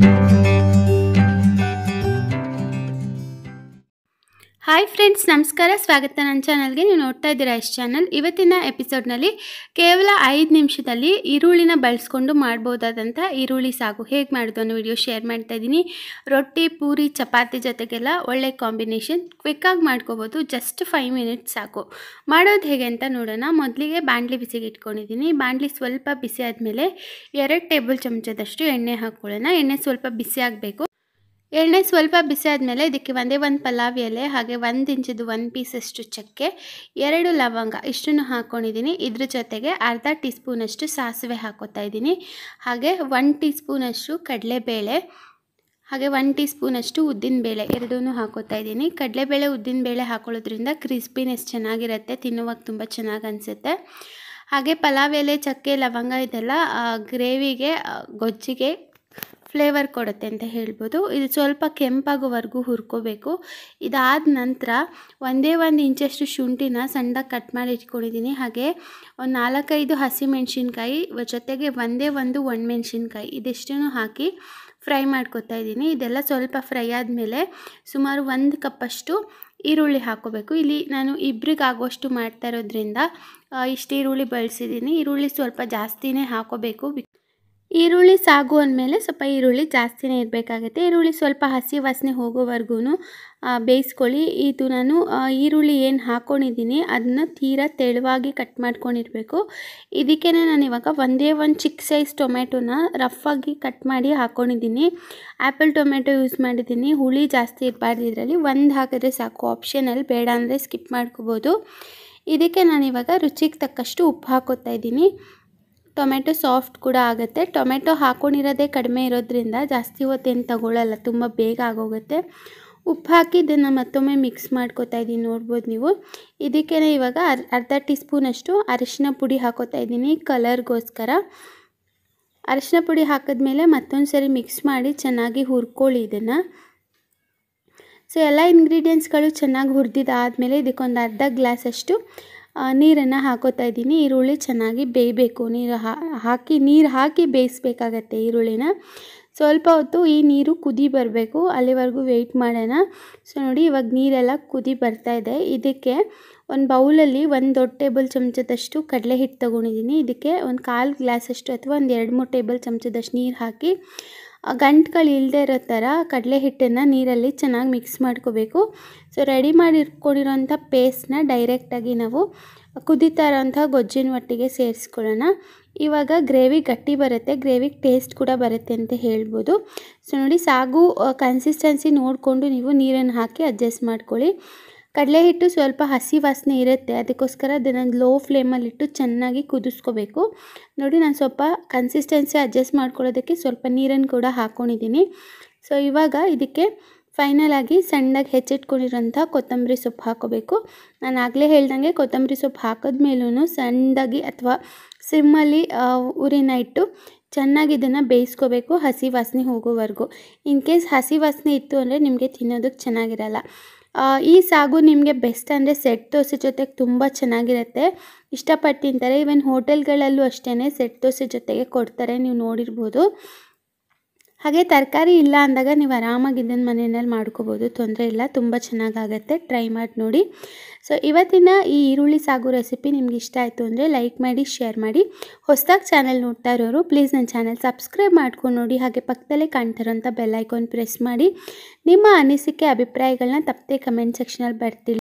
you. Mm-hmm. Hi friends ನಮಸ್ಕಾರ ಸ್ವಾಗತ ನನ್ನ ಚಾನಲ್ಗೆ ನೀವು ನೋಡ್ತಾ ಇದ್ದೀರಾ ಎಸ್ ಚಾನಲ್ ಇವತ್ತಿನ ಎಪಿಸೋಡ್ನಲ್ಲಿ ಕೇವಲ ಐದು ನಿಮಿಷದಲ್ಲಿ ಈರುಳ್ಳಿನ ಬಳಸ್ಕೊಂಡು ಮಾಡ್ಬೋದಾದಂಥ ಈರುಳ್ಳಿ ಸಾಗು ಹೇಗೆ ಮಾಡೋದು ಅನ್ನೋ ವಿಡಿಯೋ ಶೇರ್ ಮಾಡ್ತಾ ಇದ್ದೀನಿ ರೊಟ್ಟಿ ಪೂರಿ ಚಪಾತಿ ಜೊತೆಗೆಲ್ಲ ಒಳ್ಳೆ ಕಾಂಬಿನೇಷನ್ ಕ್ವಿಕ್ಕಾಗಿ ಮಾಡ್ಕೋಬೋದು ಜಸ್ಟ್ ಫೈವ್ ಮಿನಿಟ್ಸ್ ಸಾಕು ಮಾಡೋದು ಹೇಗೆ ಅಂತ ನೋಡೋಣ ಮೊದಲಿಗೆ ಬಾಣಲಿ ಬಿಸಿಗೆ ಇಟ್ಕೊಂಡಿದ್ದೀನಿ ಬಾಣಲಿ ಸ್ವಲ್ಪ ಬಿಸಿ ಆದಮೇಲೆ ಎರಡು ಟೇಬಲ್ ಚಮಚದಷ್ಟು ಎಣ್ಣೆ ಹಾಕ್ಕೊಳ್ಳೋಣ ಎಣ್ಣೆ ಸ್ವಲ್ಪ ಬಿಸಿ ಆಗಬೇಕು ಎಣ್ಣೆ ಸ್ವಲ್ಪ ಬಿಸಿ ಆದಮೇಲೆ ಇದಕ್ಕೆ ಒಂದೇ ಒಂದು ಪಲಾವ್ ಎಲೆ ಹಾಗೆ ಒಂದು ಇಂಚಿದು ಒಂದು ಪೀಸಷ್ಟು ಚಕ್ಕೆ ಎರಡು ಲವಂಗ ಇಷ್ಟನ್ನು ಹಾಕ್ಕೊಂಡಿದ್ದೀನಿ ಇದ್ರ ಜೊತೆಗೆ ಅರ್ಧ ಟೀ ಸ್ಪೂನಷ್ಟು ಸಾಸಿವೆ ಹಾಕೋತಾ ಇದ್ದೀನಿ ಹಾಗೆ ಒನ್ ಟೀ ಸ್ಪೂನಷ್ಟು ಕಡಲೆಬೇಳೆ ಹಾಗೆ ಒನ್ ಟೀ ಸ್ಪೂನಷ್ಟು ಉದ್ದಿನಬೇಳೆ ಎರಡೂ ಹಾಕೋತಾ ಇದ್ದೀನಿ ಕಡಲೆಬೇಳೆ ಉದ್ದಿನಬೇಳೆ ಹಾಕೊಳ್ಳೋದ್ರಿಂದ ಕ್ರಿಸ್ಪಿನೆಸ್ ಚೆನ್ನಾಗಿರುತ್ತೆ ತಿನ್ನುವಾಗ ತುಂಬ ಚೆನ್ನಾಗಿ ಅನಿಸುತ್ತೆ ಹಾಗೆ ಪಲಾವ್ ಎಲೆ ಚಕ್ಕೆ ಲವಂಗ ಇದೆಲ್ಲ ಗ್ರೇವಿಗೆ ಗೊಜ್ಜಿಗೆ ಫ್ಲೇವರ್ ಕೊಡುತ್ತೆ ಅಂತ ಹೇಳ್ಬೋದು ಇದು ಸ್ವಲ್ಪ ಕೆಂಪಾಗೋವರೆಗೂ ಹುರ್ಕೋಬೇಕು ಇದಾದ ನಂತರ ಒಂದೇ ಒಂದು ಇಂಚಷ್ಟು ಶುಂಠಿನ ಸಣ್ಣದಾಗಿ ಕಟ್ ಮಾಡಿ ಇಟ್ಕೊಂಡಿದ್ದೀನಿ ಹಾಗೆ ಒಂದು ನಾಲ್ಕೈದು ಹಸಿಮೆಣ್ಸಿನ್ಕಾಯಿ ಜೊತೆಗೆ ಒಂದೇ ಒಂದು ಒಣಮೆಣ್ಸಿನ್ಕಾಯಿ ಇದೆಷ್ಟನ್ನು ಹಾಕಿ ಫ್ರೈ ಮಾಡ್ಕೊತಾ ಇದ್ದೀನಿ ಇದೆಲ್ಲ ಸ್ವಲ್ಪ ಫ್ರೈ ಆದಮೇಲೆ ಸುಮಾರು ಒಂದು ಕಪ್ಪಷ್ಟು ಈರುಳ್ಳಿ ಹಾಕೋಬೇಕು ಇಲ್ಲಿ ನಾನು ಇಬ್ರಿಗಾಗೋಷ್ಟು ಮಾಡ್ತಾ ಇರೋದ್ರಿಂದ ಇಷ್ಟು ಈರುಳ್ಳಿ ಬಳಸಿದ್ದೀನಿ ಈರುಳ್ಳಿ ಸ್ವಲ್ಪ ಜಾಸ್ತಿನೇ ಹಾಕೋಬೇಕು ಈರುಳ್ಳಿ ಸಾಗು ಅಂದಮೇಲೆ ಸ್ವಲ್ಪ ಈರುಳ್ಳಿ ಜಾಸ್ತಿನೇ ಇರಬೇಕಾಗುತ್ತೆ ಈರುಳ್ಳಿ ಸ್ವಲ್ಪ ಹಸಿ ವಾಸನೆ ಹೋಗೋವರೆಗೂ ಬೇಯಿಸ್ಕೊಳ್ಳಿ ಇದು ನಾನು ಈರುಳ್ಳಿ ಏನು ಹಾಕ್ಕೊಂಡಿದ್ದೀನಿ ಅದನ್ನ ತೀರಾ ತೆಳುವಾಗಿ ಕಟ್ ಮಾಡ್ಕೊಂಡಿರಬೇಕು ಇದಕ್ಕೆ ನಾನು ಇವಾಗ ಒಂದೇ ಒಂದು ಚಿಕ್ಕ ಸೈಜ್ ಟೊಮೆಟೊನ ರಫಾಗಿ ಕಟ್ ಮಾಡಿ ಹಾಕ್ಕೊಂಡಿದ್ದೀನಿ ಆ್ಯಪಲ್ ಟೊಮೆಟೊ ಯೂಸ್ ಮಾಡಿದ್ದೀನಿ ಹುಳಿ ಜಾಸ್ತಿ ಇರಬಾರ್ದು ಇದರಲ್ಲಿ ಒಂದು ಹಾಕಿದ್ರೆ ಸಾಕು ಆಪ್ಷನಲ್ಲಿ ಬೇಡ ಅಂದರೆ ಸ್ಕಿಪ್ ಮಾಡ್ಕೋಬೋದು ಇದಕ್ಕೆ ನಾನಿವಾಗ ರುಚಿಗೆ ತಕ್ಕಷ್ಟು ಉಪ್ಪು ಹಾಕೋತಾ ಇದ್ದೀನಿ ಟೊಮೆಟೊ ಸಾಫ್ಟ್ ಕೂಡ ಆಗುತ್ತೆ ಟೊಮೆಟೊ ಹಾಕೊಂಡಿರೋದೇ ಕಡಿಮೆ ಇರೋದ್ರಿಂದ ಜಾಸ್ತಿ ಹೊತ್ತೇನು ತಗೊಳ್ಳಲ್ಲ ತುಂಬ ಬೇಗ ಆಗೋಗುತ್ತೆ ಉಪ್ಪು ಹಾಕಿ ಇದನ್ನು ಮತ್ತೊಮ್ಮೆ ಮಿಕ್ಸ್ ಮಾಡ್ಕೋತಾ ಇದ್ದೀನಿ ನೋಡ್ಬೋದು ನೀವು ಇದಕ್ಕೇ ಇವಾಗ ಅರ್ಧ ಟೀ ಸ್ಪೂನಷ್ಟು ಅರಿಶಿನ ಪುಡಿ ಹಾಕೋತಾ ಇದ್ದೀನಿ ಕಲರ್ಗೋಸ್ಕರ ಅರಿಶಿನ ಪುಡಿ ಹಾಕಿದ್ಮೇಲೆ ಮತ್ತೊಂದು ಸರಿ ಮಿಕ್ಸ್ ಮಾಡಿ ಚೆನ್ನಾಗಿ ಹುರ್ಕೊಳ್ಳಿ ಇದನ್ನು ಸೊ ಎಲ್ಲ ಇಂಗ್ರೀಡಿಯೆಂಟ್ಸ್ಗಳು ಚೆನ್ನಾಗಿ ಹುರಿದಿದ್ದಾದಮೇಲೆ ಇದಕ್ಕೊಂದು ಅರ್ಧ ಗ್ಲಾಸಷ್ಟು ನೀರನ್ನು ಹಾಕೋತಾ ಇದ್ದೀನಿ ಈರುಳ್ಳಿ ಚೆನ್ನಾಗಿ ಬೇಯಬೇಕು ನೀರು ಹಾಕಿ ನೀರು ಹಾಕಿ ಬೇಯಿಸ್ಬೇಕಾಗತ್ತೆ ಈರುಳ್ಳಿನ ಸ್ವಲ್ಪ ಹೊತ್ತು ಈ ನೀರು ಕುದಿ ಬರಬೇಕು ಅಲ್ಲಿವರೆಗೂ ವೆಯ್ಟ್ ಮಾಡೋಣ ಸೊ ನೋಡಿ ಇವಾಗ ನೀರೆಲ್ಲ ಕುದಿ ಬರ್ತಾ ಇದೆ ಇದಕ್ಕೆ ಒಂದು ಬೌಲಲ್ಲಿ ಒಂದು ದೊಡ್ಡ ಟೇಬಲ್ ಚಮಚದಷ್ಟು ಕಡಲೆ ಹಿಟ್ಟು ತೊಗೊಂಡಿದ್ದೀನಿ ಇದಕ್ಕೆ ಒಂದು ಕಾಲು ಗ್ಲಾಸಷ್ಟು ಅಥವಾ ಒಂದು ಎರಡು ಮೂರು ಟೇಬಲ್ ಚಮಚದಷ್ಟು ನೀರು ಹಾಕಿ ಗಂಟುಗಳು ಇಲ್ಲದೆ ಇರೋ ಥರ ಕಡಲೆ ಹಿಟ್ಟನ್ನು ನೀರಲ್ಲಿ ಚೆನ್ನಾಗಿ ಮಿಕ್ಸ್ ಮಾಡ್ಕೋಬೇಕು ಸೊ ರೆಡಿ ಮಾಡಿ ಇಟ್ಕೊಂಡಿರೋಂಥ ಪೇಸ್ಟನ್ನ ಡೈರೆಕ್ಟಾಗಿ ನಾವು ಕುದೀತಾ ಇರೋಂಥ ಗೊಜ್ಜಿನ ಒಟ್ಟಿಗೆ ಸೇರಿಸ್ಕೊಳ್ಳೋಣ ಇವಾಗ ಗ್ರೇವಿ ಗಟ್ಟಿ ಬರುತ್ತೆ ಗ್ರೇವಿಗೆ ಟೇಸ್ಟ್ ಕೂಡ ಬರುತ್ತೆ ಅಂತ ಹೇಳ್ಬೋದು ಸೊ ನೋಡಿ ಸಾಗು ಕನ್ಸಿಸ್ಟೆನ್ಸಿ ನೋಡಿಕೊಂಡು ನೀವು ನೀರನ್ನು ಹಾಕಿ ಅಡ್ಜಸ್ಟ್ ಮಾಡ್ಕೊಳ್ಳಿ ಕಡಲೆ ಹಿಟ್ಟು ಸ್ವಲ್ಪ ಹಸಿ ವಾಸನೆ ಇರುತ್ತೆ ಅದಕ್ಕೋಸ್ಕರ ಅದನ್ನು ಲೋ ಫ್ಲೇಮಲ್ಲಿಟ್ಟು ಚೆನ್ನಾಗಿ ಕುದಿಸ್ಕೋಬೇಕು ನೋಡಿ ನಾನು ಸ್ವಲ್ಪ ಕನ್ಸಿಸ್ಟೆನ್ಸಿ ಅಡ್ಜಸ್ಟ್ ಮಾಡ್ಕೊಳ್ಳೋದಕ್ಕೆ ಸ್ವಲ್ಪ ನೀರನ್ನು ಕೂಡ ಹಾಕ್ಕೊಂಡಿದ್ದೀನಿ ಸೊ ಇವಾಗ ಇದಕ್ಕೆ ಫೈನಲ್ ಆಗಿ ಸಣ್ಣಗೆ ಹೆಚ್ಚಿಟ್ಕೊಂಡಿರೋಂಥ ಕೊತ್ತಂಬರಿ ಸೊಪ್ಪು ಹಾಕೋಬೇಕು ನಾನು ಆಗಲೇ ಹೇಳ್ದಂಗೆ ಕೊತ್ತಂಬರಿ ಸೊಪ್ಪು ಮೇಲೂ ಸಣ್ಣದಾಗಿ ಅಥವಾ ಸಿಮ್ಮಲ್ಲಿ ಉರಿನ ಇಟ್ಟು ಚೆನ್ನಾಗಿ ಇದನ್ನು ಬೇಯಿಸ್ಕೋಬೇಕು ಹಸಿ ವಾಸನೆ ಹೋಗೋವರೆಗೂ ಇನ್ ಕೇಸ್ ಹಸಿ ವಾಸನೆ ಇತ್ತು ಅಂದರೆ ನಿಮಗೆ ತಿನ್ನೋದಕ್ಕೆ ಚೆನ್ನಾಗಿರಲ್ಲ ಈ ಸಾಗು ನಿಮಗೆ ಬೆಸ್ಟ್ ಅಂದರೆ ಸೆಟ್ ದೋಸೆ ಜೊತೆಗೆ ತುಂಬ ಚೆನ್ನಾಗಿರುತ್ತೆ ಇಷ್ಟಪಟ್ಟು ತಿಂತಾರೆ ಈವನ್ ಹೋಟೆಲ್ಗಳಲ್ಲೂ ಅಷ್ಟೇ ಸೆಟ್ ದೋಸೆ ಜೊತೆಗೆ ಕೊಡ್ತಾರೆ ನೀವು ನೋಡಿರ್ಬೋದು ಹಾಗೆ ತರಕಾರಿ ಇಲ್ಲ ಅಂದಾಗ ನೀವು ಆರಾಮಾಗಿ ಇದನ್ನ ಮನೆಯಲ್ಲಿ ಮಾಡ್ಕೋಬೋದು ತೊಂದರೆ ಇಲ್ಲ ತುಂಬ ಚೆನ್ನಾಗಾಗತ್ತೆ ಟ್ರೈ ಮಾಡಿ ನೋಡಿ ಸೊ ಇವತ್ತಿನ ಈ ಈರುಳ್ಳಿ ಸಾಗು ರೆಸಿಪಿ ನಿಮ್ಗೆ ಇಷ್ಟ ಆಯಿತು ಅಂದರೆ ಲೈಕ್ ಮಾಡಿ ಶೇರ್ ಮಾಡಿ ಹೊಸದಾಗಿ ಚಾನಲ್ ನೋಡ್ತಾ ಇರೋರು ಪ್ಲೀಸ್ ನನ್ನ ಚಾನಲ್ ಸಬ್ಸ್ಕ್ರೈಬ್ ಮಾಡ್ಕೊಂಡು ನೋಡಿ ಹಾಗೆ ಪಕ್ಕದಲ್ಲೇ ಕಾಣ್ತಿರೋಂಥ ಬೆಲ್ಲೈಕಾನ್ ಪ್ರೆಸ್ ಮಾಡಿ ನಿಮ್ಮ ಅನಿಸಿಕೆ ಅಭಿಪ್ರಾಯಗಳನ್ನ ತಪ್ಪದೆ ಕಮೆಂಟ್ ಸೆಕ್ಷನಲ್ಲಿ ಬರ್ತೀವಿ